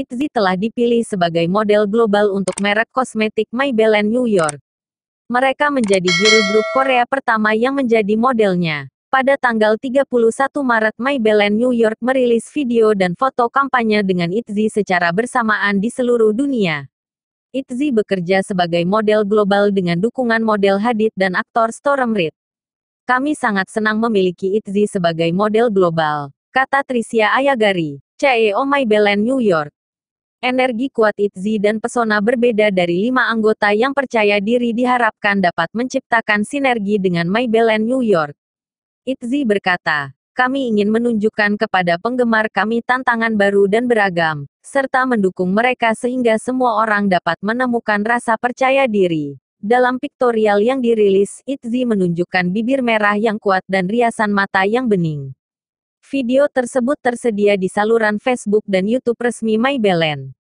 Itzy telah dipilih sebagai model global untuk merek kosmetik Maybelline New York. Mereka menjadi girl grup Korea pertama yang menjadi modelnya. Pada tanggal 31 Maret Maybelline New York merilis video dan foto kampanye dengan Itzy secara bersamaan di seluruh dunia. Itzy bekerja sebagai model global dengan dukungan model Hadid dan aktor Storm Reid. Kami sangat senang memiliki Itzy sebagai model global, kata Tricia Ayagari, CEO Maybelline New York. Energi kuat Itzi dan pesona berbeda dari lima anggota yang percaya diri diharapkan dapat menciptakan sinergi dengan Maybelline New York. Itzi berkata, kami ingin menunjukkan kepada penggemar kami tantangan baru dan beragam, serta mendukung mereka sehingga semua orang dapat menemukan rasa percaya diri. Dalam piktorial yang dirilis, Itzy menunjukkan bibir merah yang kuat dan riasan mata yang bening. Video tersebut tersedia di saluran Facebook dan YouTube resmi Maybelline.